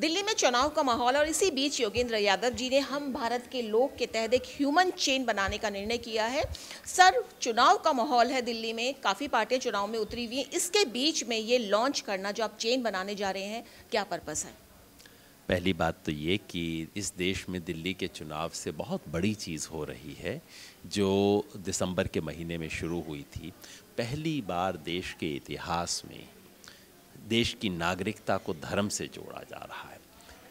दिल्ली में चुनाव का माहौल और इसी बीच योगेंद्र यादव जी ने हम भारत के लोग के तहत एक ह्यूमन चेन बनाने का निर्णय किया है सर चुनाव का माहौल है दिल्ली में काफ़ी पार्टियां चुनाव में उतरी हुई हैं इसके बीच में ये लॉन्च करना जो आप चेन बनाने जा रहे हैं क्या पर्पज़ है पहली बात तो ये कि इस देश में दिल्ली के चुनाव से बहुत बड़ी चीज़ हो रही है जो दिसंबर के महीने में शुरू हुई थी पहली बार देश के इतिहास में देश की नागरिकता को धर्म से जोड़ा जा रहा है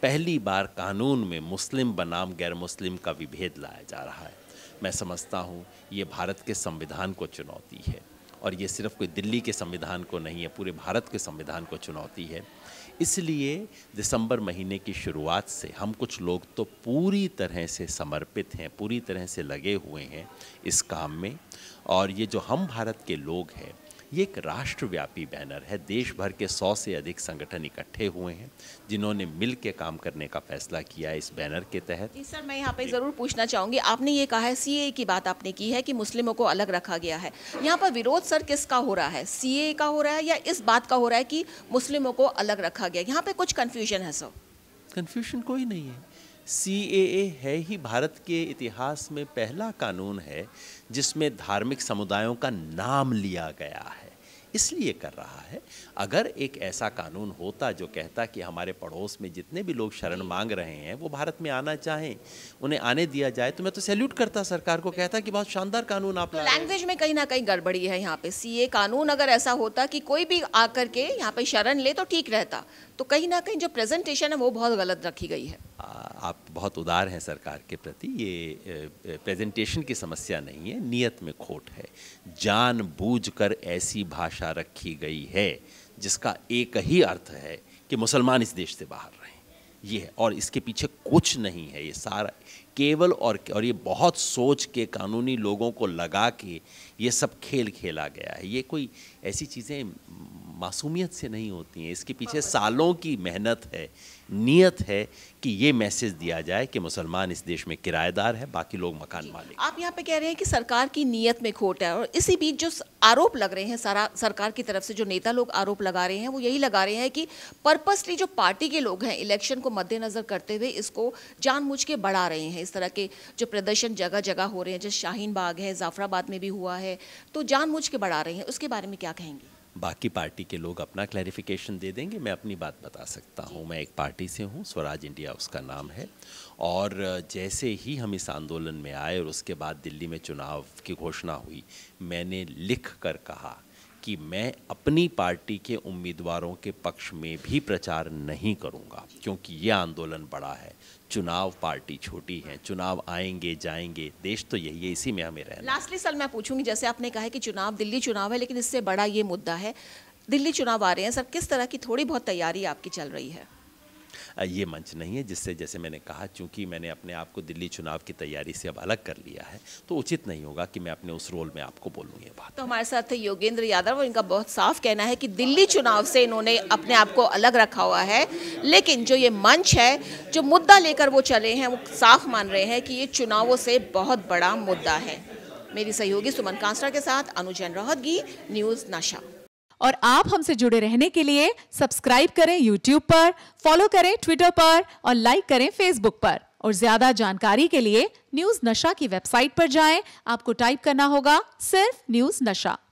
पहली बार कानून में मुस्लिम बनाम गैर मुस्लिम का विभेद लाया जा रहा है मैं समझता हूँ ये भारत के संविधान को चुनौती है और ये सिर्फ कोई दिल्ली के संविधान को नहीं है पूरे भारत के संविधान को चुनौती है इसलिए दिसंबर महीने की शुरुआत से हम कुछ लोग तो पूरी तरह से समर्पित हैं पूरी तरह से लगे हुए हैं इस काम में और ये जो हम भारत के लोग हैं ये एक राष्ट्रव्यापी बैनर है देश भर के सौ से अधिक संगठन इकट्ठे हुए हैं जिन्होंने मिल के काम करने का फैसला किया इस बैनर के तहत जी सर मैं यहाँ पे ज़रूर पूछना चाहूँगी आपने ये कहा है सी की बात आपने की है कि मुस्लिमों को अलग रखा गया है यहाँ पर विरोध सर किसका हो रहा है सी का हो रहा है या इस बात का हो रहा है कि मुस्लिमों को अलग रखा गया यहाँ पर कुछ कन्फ्यूजन है सर कन्फ्यूजन कोई नहीं है सी है ही भारत के इतिहास में पहला कानून है जिसमें धार्मिक समुदायों का नाम लिया गया है इसलिए कर रहा है अगर एक ऐसा कानून होता जो कहता कि हमारे पड़ोस में जितने भी लोग शरण मांग रहे हैं वो भारत में आना चाहें उन्हें आने दिया जाए तो मैं तो सैल्यूट करता सरकार को कहता कि बहुत शानदार कानून आप तो लैंग्वेज में कहीं ना कहीं गड़बड़ी है यहाँ पे सी ए कानून अगर ऐसा होता कि कोई भी आकर के यहाँ पे शरण ले तो ठीक रहता तो कहीं ना कहीं जो प्रेजेंटेशन है वो बहुत गलत रखी गई है आ, आप बहुत उदार हैं सरकार के प्रति ये प्रेजेंटेशन की समस्या नहीं है नियत में खोट है जान कर ऐसी भाषा रखी गई है जिसका एक ही अर्थ है कि मुसलमान इस देश से बाहर रहें ये है और इसके पीछे कुछ नहीं है ये सारा केवल और और ये बहुत सोच के कानूनी लोगों को लगा के ये सब खेल खेला गया है ये कोई ऐसी चीज़ें मासूमियत से नहीं होती हैं इसके पीछे सालों की मेहनत है नियत है कि ये मैसेज दिया जाए कि मुसलमान इस देश में किराएदार है बाकी लोग मकान मालिक आप यहाँ पे कह रहे हैं कि सरकार की नीयत में खोट है और इसी बीच जो आरोप लग रहे हैं सारा सरकार की तरफ से जो नेता लोग आरोप लगा रहे हैं वो यही लगा रहे हैं कि पर्पसली जो पार्टी के लोग हैं इलेक्शन को मद्देनज़र करते हुए इसको जानबूझ के बढ़ा रहे हैं इस तरह के जो प्रदर्शन जगह जगह हो रहे हैं जैसे शाहीन बाग है जाफराबाद में भी हुआ है तो जानबूझ के बढ़ा रहे हैं उसके बारे में क्या कहेंगे बाकी पार्टी के लोग अपना क्लैरिफिकेशन दे देंगे मैं अपनी बात बता सकता हूँ मैं एक पार्टी से हूँ स्वराज इंडिया उसका नाम है और जैसे ही हम इस आंदोलन में आए और उसके बाद दिल्ली में चुनाव की घोषणा हुई मैंने लिख कर कहा कि मैं अपनी पार्टी के उम्मीदवारों के पक्ष में भी प्रचार नहीं करूंगा क्योंकि ये आंदोलन बड़ा है चुनाव पार्टी छोटी है चुनाव आएंगे जाएंगे देश तो यही है इसी में हमें रहना लास्टली सर मैं पूछूंगी जैसे आपने कहा है कि चुनाव दिल्ली चुनाव है लेकिन इससे बड़ा ये मुद्दा है दिल्ली चुनाव आ रहे हैं सर किस तरह की थोड़ी बहुत तैयारी आपकी चल रही है ये मंच नहीं है जिससे जैसे मैंने कहा चूंकि मैंने अपने आप को दिल्ली चुनाव की तैयारी से अब अलग कर लिया है तो उचित नहीं होगा कि मैं अपने उस रोल में आपको बोलूँ ये बात तो हमारे साथ योगेंद्र यादव और इनका बहुत साफ कहना है कि दिल्ली चुनाव से इन्होंने अपने आप को अलग रखा हुआ है लेकिन जो ये मंच है जो मुद्दा लेकर वो चले हैं वो साफ मान रहे हैं कि ये चुनावों से बहुत बड़ा मुद्दा है मेरी सहयोगी सुमन कांसरा के साथ अनुजैन रोहतगी न्यूज़ नशा और आप हमसे जुड़े रहने के लिए सब्सक्राइब करें यूट्यूब पर फॉलो करें ट्विटर पर और लाइक करें फेसबुक पर और ज्यादा जानकारी के लिए न्यूज नशा की वेबसाइट पर जाएं आपको टाइप करना होगा सिर्फ न्यूज नशा